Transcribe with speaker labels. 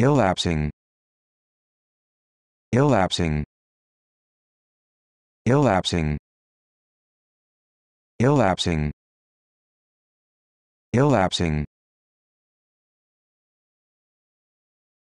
Speaker 1: Illapsing. Illapsing. Illapsing. Illapsing. Illapsing.